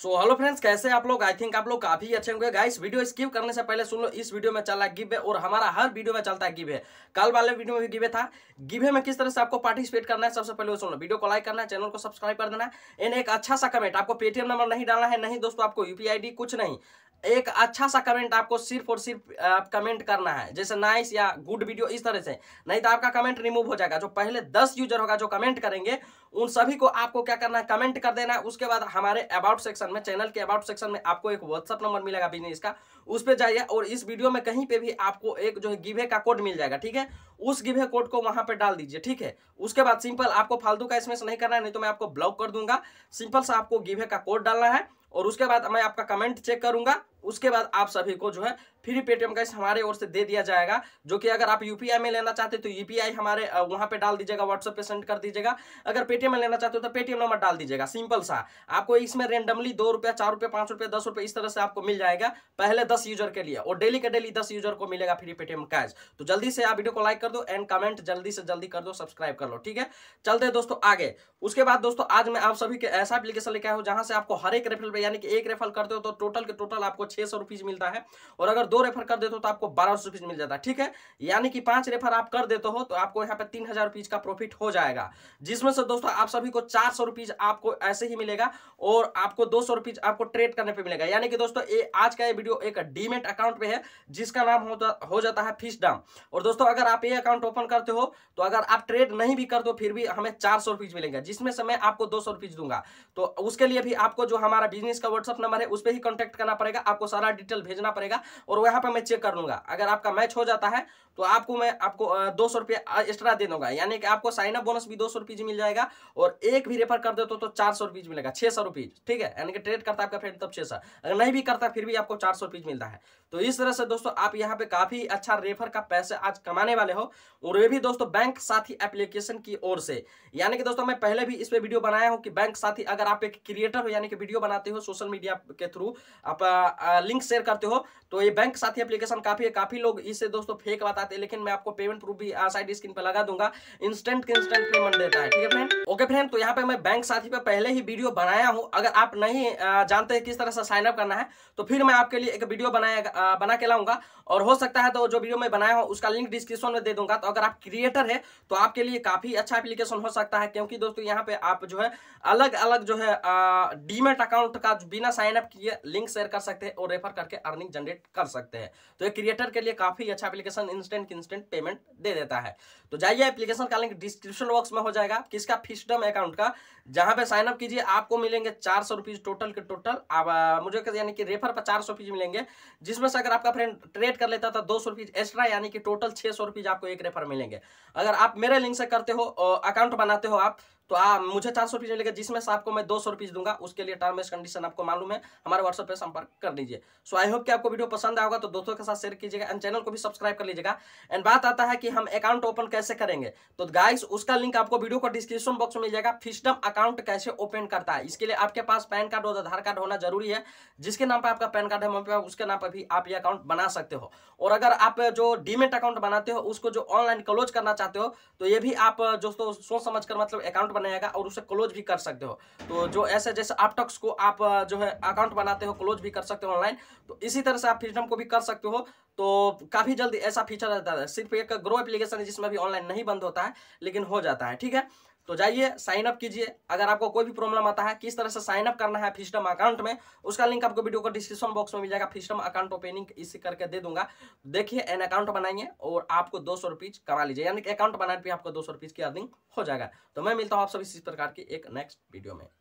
so hello friends कैसे आप लोग आई थिंक आप लोग काफी अच्छे होंगे गाइस वीडियो स्किप करने से पहले सुन लो इस वीडियो में चला गिवे और हमारा हर वीडियो में चलता है गिवे कल वाले वीडियो में भी गिवे था गिवे में किस तरह से आपको पार्टिसिपेट करना है सबसे पहले वो सुन लो वीडियो को लाइक करना है चैनल को सब्सक्राइब कर देना है एंड एक अच्छा सा कमेंट आपको पेटीएम नंबर नहीं डालना है नहीं दोस्तों आपको यूपीआई कुछ नहीं एक अच्छा सा कमेंट आपको सिर्फ और सिर्फ आप कमेंट करना है जैसे नाइस या गुड वीडियो इस तरह से नहीं तो आपका कमेंट रिमूव हो जाएगा जो पहले दस यूजर होगा जो कमेंट करेंगे उन सभी को आपको क्या करना है कमेंट कर देना है उसके बाद हमारे अबाउट सेक्शन में चैनल के अबाउट सेक्शन में आपको एक व्हाट्सअप नंबर मिलेगा बिजनेस का उस पर जाइए और इस वीडियो में कहीं पर भी आपको एक जो है गिवे का कोड मिल जाएगा ठीक है उस गिवे कोड को वहां पर डाल दीजिए ठीक है उसके बाद सिंपल आपको फालतू का इसमें नहीं करना है नहीं तो मैं आपको ब्लॉक कर दूंगा सिंपल सा आपको गिवे का कोड डालना है और उसके बाद मैं आपका कमेंट चेक करूंगा उसके बाद आप सभी को जो है फ्री पेटीएम कैश हमारे ओर से दे दिया जाएगा जो कि अगर आप यूपीआई में लेना चाहते हो तो यूपीआई हमारे वहां पे डाल दीजिएगा व्हाट्सएप पे सेंड कर दीजिएगा अगर पेटीएम में लेना चाहते हो तो पेटीएम नंबर डाल दीजिएगा सिंपल सा आपको इसमें रेंडमली दो रुपया चार रुपया पांच रुपया दस रुपये इस तरह से आपको मिल जाएगा पहले दस यूजर के लिए और डेली का डेली दस यूजर को मिलेगा फ्री पेटीएम कैश तो जल्दी से आप वीडियो को लाइक कर दो एंड कमेंट जल्दी से जल्दी कर दो सब्सक्राइब कर लो ठीक है चलते दोस्तों आगे उसके बाद दोस्तों आज मैं आप सभी के ऐसा एप्लीकेशन लेके आया हूँ जहां से आपको हर एक रेफल पर यानी कि एक रेफल करते हो तो टोटल के टोटल आपको छह सौ रुपीज मिलता है और अगर दो रेफर कर देते हो तो आपको बारह सौ रुपीज मिल जाता है ठीक है यानी कि पांच रेफर आप कर देते हो तो आपको यहाँ पे तीन हजार रुपीज का प्रॉफिट हो जाएगा जिसमें से दोस्तों आप सभी को चार सौ रुपीज आपको ऐसे ही मिलेगा और आपको दो सौ रुपीज आपको ट्रेड करने पर मिलेगा यानी कि दोस्तों ये आज का ये वीडियो एक डीमेट अकाउंट पे है जिसका नाम हो जाता है फिश डाम और दोस्तों अगर आप ये अकाउंट ओपन करते हो तो अगर आप ट्रेड नहीं भी कर दो फिर भी हमें चार सौ रुपीज मिलेंगे जिसमें से मैं आपको दो सौ रुपीज दूंगा तो उसके लिए भी आपको जो हमारा बिजनेस का व्हाट्सअप नंबर है उस पर ही कॉन्टेक्ट करना पड़ेगा आपको आपको सारा डिटेल भेजना पड़ेगा और वहां पर मैं चेक कर लूंगा अगर आपका मैच हो जाता है तो आपको मैं आपको दो सौ रुपये एक्स्ट्रा दे दूंगा यानी कि आपको साइन अप बोनस भी दो सौ रुपीज मिल जाएगा और एक भी रेफर कर दे तो, तो चार सौ रुपीज मिलेगा छह सौ रुपीज ठीक है यानी कि ट्रेड करता आपका फ्रेंड तब छह सौ अगर नहीं भी करता फिर भी आपको चार सौ रुपीज मिलता है तो इस तरह से दोस्तों आप यहाँ पे काफी अच्छा रेफर का पैसे आज कमाने वाले हो और ये भी दोस्तों बैंक साथी एप्लीकेशन की ओर से यानी कि दोस्तों मैं पहले भी इस पर वीडियो बनाया हूँ कि बैंक साथी अगर आप एक क्रिएटर हो यानी कि वीडियो बनाते हो सोशल मीडिया के थ्रू आप लिंक शेयर करते हो तो ये बैंक साथी एप्लीकेशन काफी है काफी लोग इसे दोस्तों फेक बताते हैं लेकिन मैं आपको पेमेंट प्रूफ भी साइड स्क्रीन पे लगा दूंगा इंस्टेंट के इंस्टेंट पेमेंट देता है ठीक है फ्रेंड ओके फ्रेंड तो यहाँ पे मैं बैंक साथी पे पहले ही वीडियो बनाया हूँ अगर आप नहीं जानते किस तरह से साइनअप करना है तो फिर मैं आपके लिए एक वीडियो बनाया बना के लाऊंगा और हो सकता है तो जो वीडियो मैं बनाया हूँ उसका लिंक डिस्क्रिप्शन में दे दूंगा तो अगर आप क्रिएटर है तो आपके लिए काफी अच्छा एप्लीकेशन हो सकता है क्योंकि दोस्तों यहाँ पे आप जो है अलग अलग जो है डीमेट अकाउंट का बिना साइनअप किए लिंक शेयर कर सकते हैं को रेफर करके अर्निंग जनरेट कर सकते हैं तो ये क्रिएटर के लिए काफ़ी अच्छा एप्लीकेशन इंस्टेंट इंस्टेंट पेमेंट दे देता है तो जाइए एप्लीकेशन का लिंक डिस्क्रिप्शन बॉक्स में हो जाएगा किसका फिस्टम अकाउंट का जहां पे साइनअप कीजिए आपको मिलेंगे चार सौ टोटल के टोटल अब मुझे यानी कि रेफर पर चार सौ मिलेंगे जिसमें से अगर आपका फ्रेंड ट्रेड कर लेता था दो सौ रुपीज एक्स्ट्रा यानी कि टोटल छह सौ रुपीज आपको एक रेफर मिलेंगे अगर आप मेरे लिंक से करते हो अकाउंट बनाते हो आप तो आ, मुझे चार सौ रुपीज़ मिलेगा जिसमें से आपको मैं दो सौ रुपीज़ दूंगा उसके लिए टर्म एंड कंडीशन आपको मालूम है हमारे व्हाट्सएप पर संपर्क कर लीजिए सो आई होप कि आपको वीडियो पसंद आएगा तो दोस्तों के साथ शेयर कीजिएगा एंड चैनल को भी सब्सक्राइब कर लीजिएगा एंड बात आता है कि हम अकाउंट ओपन कैसे करेंगे तो गाइस उसका लिंक आपको वीडियो को डिस्क्रिप्शन बॉक्स में मिल जाएगा फिस्टम अकाउंट कैसे ओपन करता है इसके लिए आपके पास पैन कार्ड और आधार कार्ड होना जरूरी है जिसके नाम पर आपका पैन कार्ड है उसके नाम पर भी आप ये अकाउंट बना सकते हो और अगर आप जो डीमेट अकाउंट बनाते हो उसको जो ऑनलाइन क्लोज करना चाहते हो तो ये भी आप दोस्तों सोच समझ कर मतलब अकाउंट बनाएगा और उसे क्लोज भी कर सकते हो तो जो ऐसे जैसे आपटक्स को आप जो है अकाउंट बनाते हो क्लोज भी कर सकते हो ऑनलाइन तो इसी तरह से आप फ्रीडम को भी कर सकते हो तो काफ़ी जल्दी ऐसा फीचर रहता है सिर्फ एक ग्रो एप्लीकेशन है जिसमें भी ऑनलाइन नहीं बंद होता है लेकिन हो जाता है ठीक है तो जाइए साइन अप कीजिए अगर आपको कोई भी प्रॉब्लम आता है किस तरह से साइन अप करना है फिस्टम अकाउंट में उसका लिंक आपको वीडियो को डिस्क्रिप्शन बॉक्स में मिल जाएगा फिस्टम अकाउंट ओपनिंग इसी करके दे दूंगा देखिए एन अकाउंट बनाइए और आपको दो सौ रुपीज कमा लीजिए यानी कि अकाउंट बनाने पर आपको दो सौ रुपीज की अर्निंग हो जाएगा तो मैं मिलता हूँ आप सब इसी प्रकार की एक नेक्स्ट वीडियो में